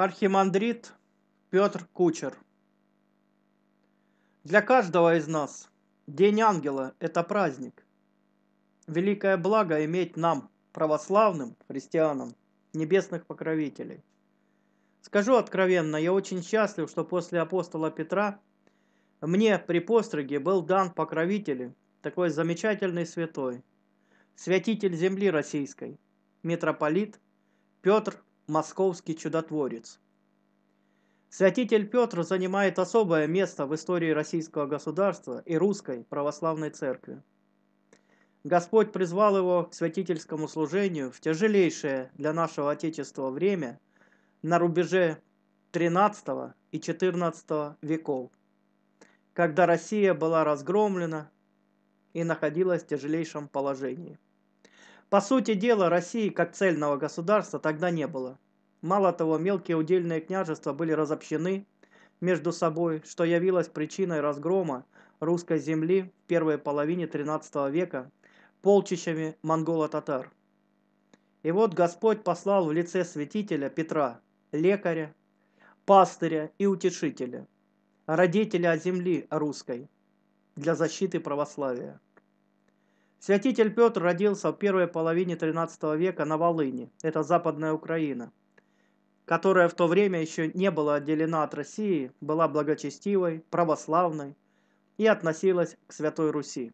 Архимандрит Петр Кучер Для каждого из нас День Ангела – это праздник. Великое благо иметь нам, православным христианам, небесных покровителей. Скажу откровенно, я очень счастлив, что после апостола Петра мне при постриге был дан покровитель, такой замечательный святой, святитель земли российской, митрополит Петр московский чудотворец. Святитель Петр занимает особое место в истории российского государства и русской православной церкви. Господь призвал его к святительскому служению в тяжелейшее для нашего Отечества время на рубеже XIII и XIV веков, когда Россия была разгромлена и находилась в тяжелейшем положении – по сути дела, России как цельного государства тогда не было. Мало того, мелкие удельные княжества были разобщены между собой, что явилось причиной разгрома русской земли в первой половине XIII века полчищами монголо-татар. И вот Господь послал в лице святителя Петра, лекаря, пастыря и утешителя, родителя земли русской для защиты православия. Святитель Петр родился в первой половине XIII века на Волыне, это западная Украина, которая в то время еще не была отделена от России, была благочестивой, православной и относилась к Святой Руси.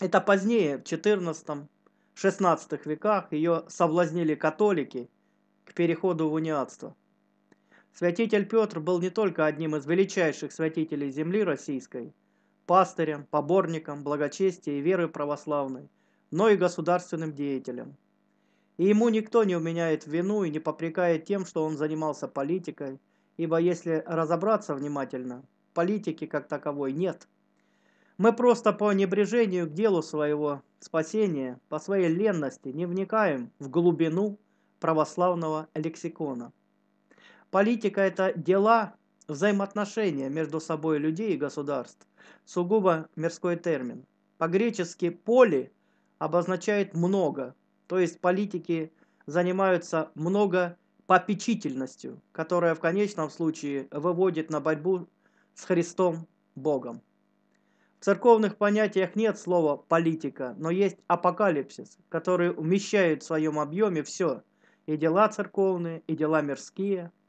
Это позднее, в XIV-XVI веках, ее соблазнили католики к переходу в униатство. Святитель Петр был не только одним из величайших святителей земли российской – пастырем, поборником благочестия и веры православной, но и государственным деятелем. И ему никто не уменяет вину и не попрекает тем, что он занимался политикой, ибо если разобраться внимательно, политики как таковой нет. Мы просто по небрежению к делу своего спасения, по своей ленности не вникаем в глубину православного лексикона. Политика – это дела, Взаимоотношения между собой людей и государств – сугубо мирской термин. По-гречески «поле» обозначает «много», то есть политики занимаются много попечительностью, которая в конечном случае выводит на борьбу с Христом Богом. В церковных понятиях нет слова «политика», но есть апокалипсис, который умещает в своем объеме все – и дела церковные, и дела мирские –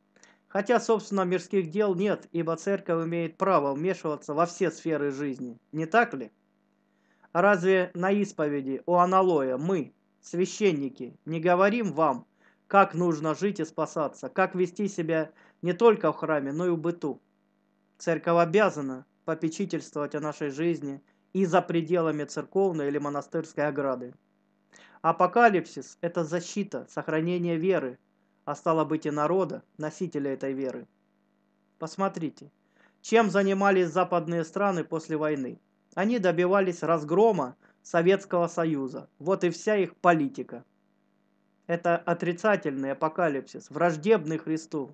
Хотя, собственно, мирских дел нет, ибо церковь имеет право вмешиваться во все сферы жизни, не так ли? Разве на исповеди у аналоя мы, священники, не говорим вам, как нужно жить и спасаться, как вести себя не только в храме, но и в быту? Церковь обязана попечительствовать о нашей жизни и за пределами церковной или монастырской ограды. Апокалипсис – это защита, сохранение веры, а стало быть и народа, носителя этой веры. Посмотрите, чем занимались западные страны после войны. Они добивались разгрома Советского Союза. Вот и вся их политика. Это отрицательный апокалипсис, враждебный Христу.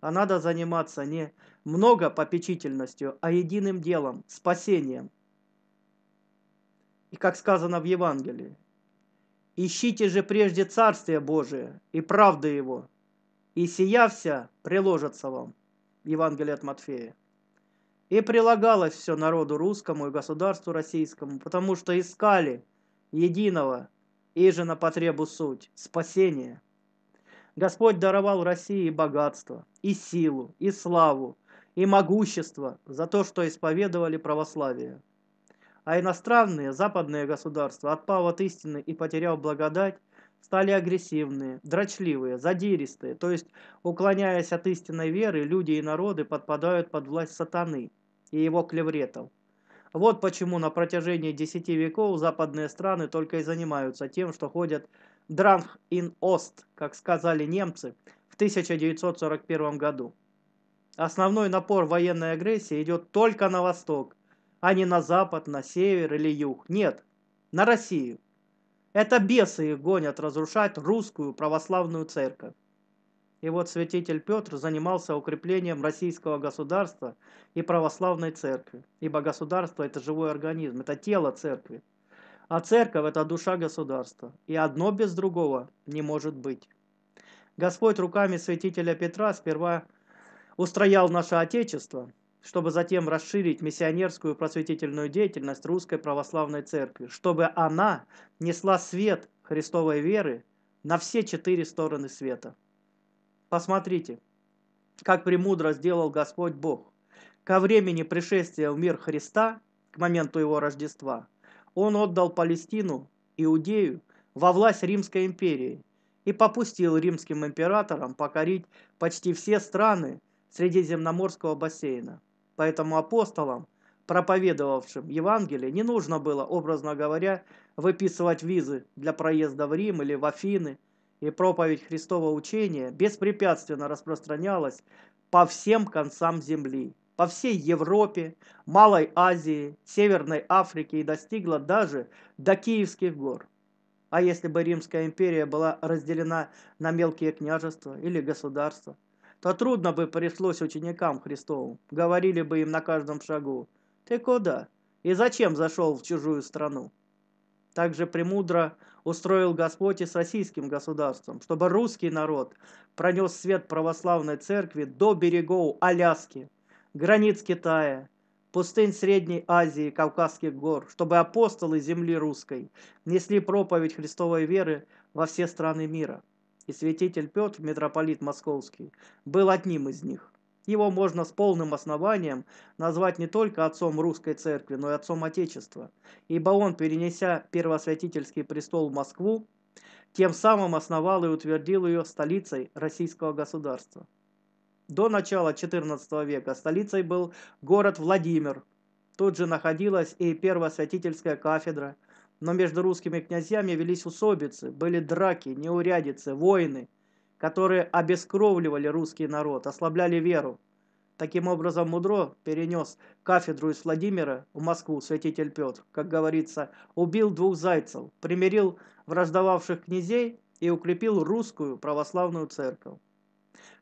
А надо заниматься не много попечительностью, а единым делом, спасением. И как сказано в Евангелии, Ищите же прежде Царствие Божие и правды Его, и сия вся приложится вам». Евангелие от Матфея. И прилагалось все народу русскому и государству российскому, потому что искали единого, и же на потребу суть, спасения. Господь даровал России и богатство, и силу, и славу, и могущество за то, что исповедовали православие а иностранные западные государства, отпав от истины и потеряв благодать, стали агрессивные, дрочливые, задиристые, то есть, уклоняясь от истинной веры, люди и народы подпадают под власть сатаны и его клевретов. Вот почему на протяжении десяти веков западные страны только и занимаются тем, что ходят «дранг ин ост», как сказали немцы в 1941 году. Основной напор военной агрессии идет только на восток, а не на запад, на север или юг. Нет, на Россию. Это бесы их гонят разрушать русскую православную церковь. И вот святитель Петр занимался укреплением российского государства и православной церкви. Ибо государство – это живой организм, это тело церкви. А церковь – это душа государства. И одно без другого не может быть. Господь руками святителя Петра сперва устроял наше Отечество – чтобы затем расширить миссионерскую просветительную деятельность Русской Православной Церкви, чтобы она несла свет Христовой веры на все четыре стороны света. Посмотрите, как премудро сделал Господь Бог. Ко времени пришествия в мир Христа, к моменту его Рождества, он отдал Палестину, Иудею, во власть Римской империи и попустил римским императорам покорить почти все страны Средиземноморского бассейна – Поэтому апостолам, проповедовавшим Евангелие, не нужно было, образно говоря, выписывать визы для проезда в Рим или в Афины, и проповедь Христового учения беспрепятственно распространялась по всем концам земли, по всей Европе, Малой Азии, Северной Африке и достигла даже до Киевских гор. А если бы Римская империя была разделена на мелкие княжества или государства – то трудно бы пришлось ученикам Христовым, говорили бы им на каждом шагу, «Ты куда? И зачем зашел в чужую страну?» Также премудро устроил Господь и с российским государством, чтобы русский народ пронес свет православной церкви до берегов Аляски, границ Китая, пустынь Средней Азии, Кавказских гор, чтобы апостолы земли русской несли проповедь Христовой веры во все страны мира и святитель Петр, митрополит московский, был одним из них. Его можно с полным основанием назвать не только отцом русской церкви, но и отцом Отечества, ибо он, перенеся первосвятительский престол в Москву, тем самым основал и утвердил ее столицей российского государства. До начала XIV века столицей был город Владимир. Тут же находилась и первосвятительская кафедра – но между русскими князьями велись усобицы, были драки, неурядицы, войны, которые обескровливали русский народ, ослабляли веру. Таким образом, Мудро перенес кафедру из Владимира в Москву святитель Петр, как говорится, убил двух зайцев, примирил враждовавших князей и укрепил русскую православную церковь.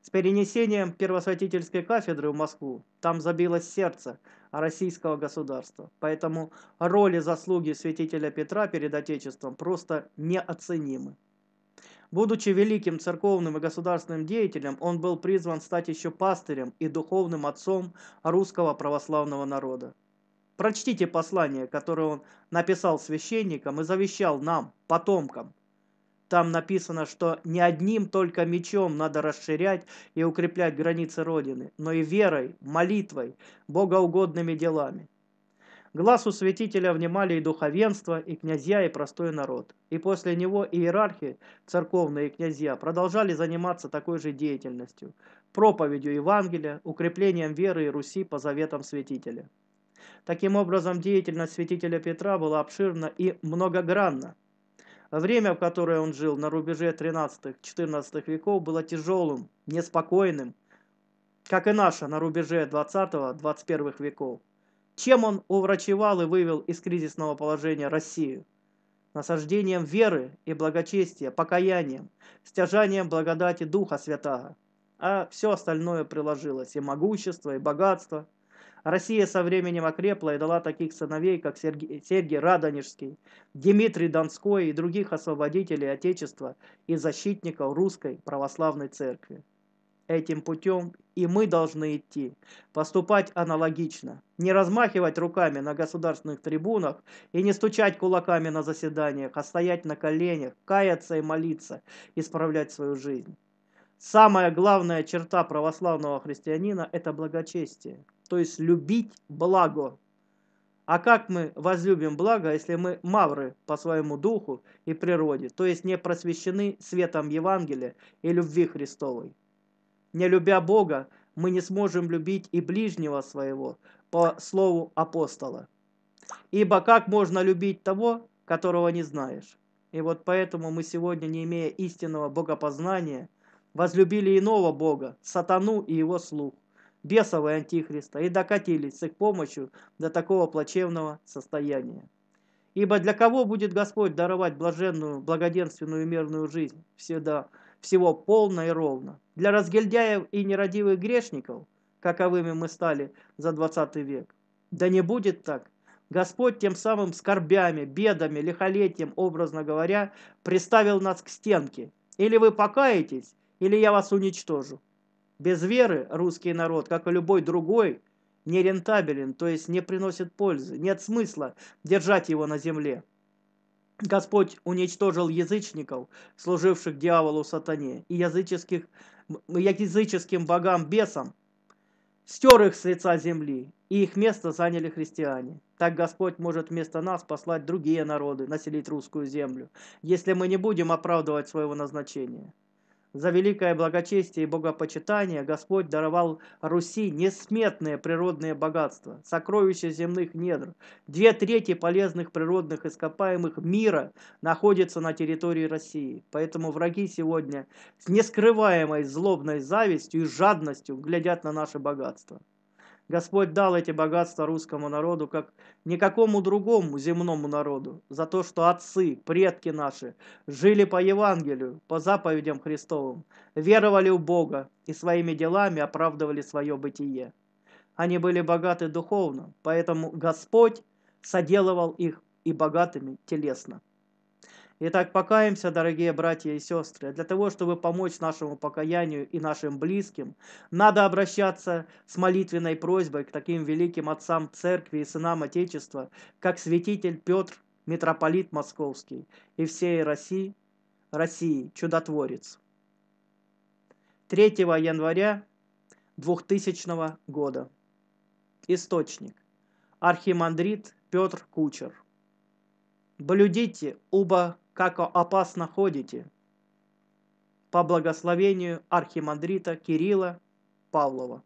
С перенесением первосвятительской кафедры в Москву там забилось сердце российского государства, поэтому роли заслуги святителя Петра перед Отечеством просто неоценимы. Будучи великим церковным и государственным деятелем, он был призван стать еще пастырем и духовным отцом русского православного народа. Прочтите послание, которое он написал священникам и завещал нам, потомкам, там написано, что не одним только мечом надо расширять и укреплять границы Родины, но и верой, молитвой, богоугодными делами. Глазу святителя внимали и духовенство, и князья, и простой народ. И после него иерархи, церковные и князья, продолжали заниматься такой же деятельностью, проповедью Евангелия, укреплением веры и Руси по заветам святителя. Таким образом, деятельность святителя Петра была обширна и многогранна. Время, в которое он жил на рубеже 13-14 веков, было тяжелым, неспокойным, как и наше на рубеже 20-21 веков. Чем он уврачевал и вывел из кризисного положения Россию? Насаждением веры и благочестия, покаянием, стяжанием благодати Духа Святаго. А все остальное приложилось, и могущество, и богатство – Россия со временем окрепла и дала таких сыновей, как Сергей, Сергий Радонежский, Дмитрий Донской и других освободителей Отечества и защитников русской православной церкви. Этим путем и мы должны идти, поступать аналогично, не размахивать руками на государственных трибунах и не стучать кулаками на заседаниях, а стоять на коленях, каяться и молиться, исправлять свою жизнь. Самая главная черта православного христианина – это благочестие то есть любить благо. А как мы возлюбим благо, если мы мавры по своему духу и природе, то есть не просвещены светом Евангелия и любви Христовой? Не любя Бога, мы не сможем любить и ближнего своего, по слову апостола. Ибо как можно любить того, которого не знаешь? И вот поэтому мы сегодня, не имея истинного богопознания, возлюбили иного Бога, сатану и его слуг бесовы Антихриста и докатились с их помощью до такого плачевного состояния. Ибо для кого будет Господь даровать блаженную, благоденственную и мирную жизнь всегда, всего полно и ровно? Для разгильдяев и нерадивых грешников, каковыми мы стали за 20 век? Да не будет так. Господь тем самым скорбями, бедами, лихолетием, образно говоря, приставил нас к стенке. Или вы покаетесь, или я вас уничтожу. Без веры русский народ, как и любой другой, не рентабелен, то есть не приносит пользы. Нет смысла держать его на земле. Господь уничтожил язычников, служивших дьяволу сатане, и языческих, языческим богам-бесам, стер их с лица земли, и их место заняли христиане. Так Господь может вместо нас послать другие народы, населить русскую землю, если мы не будем оправдывать своего назначения. За великое благочестие и богопочитание Господь даровал Руси несметное природное богатство, сокровища земных недр. Две трети полезных природных ископаемых мира находятся на территории России. Поэтому враги сегодня с нескрываемой злобной завистью и жадностью глядят на наше богатство. Господь дал эти богатства русскому народу, как никакому другому земному народу, за то, что отцы, предки наши, жили по Евангелию, по заповедям Христовым, веровали в Бога и своими делами оправдывали свое бытие. Они были богаты духовно, поэтому Господь соделывал их и богатыми телесно. Итак, покаемся, дорогие братья и сестры. Для того, чтобы помочь нашему покаянию и нашим близким, надо обращаться с молитвенной просьбой к таким великим отцам Церкви и сынам Отечества, как святитель Петр, митрополит Московский, и всей России, России чудотворец. 3 января 2000 года. Источник. Архимандрит Петр Кучер. «Блюдите, уба как опасно ходите, по благословению архимандрита Кирилла Павлова.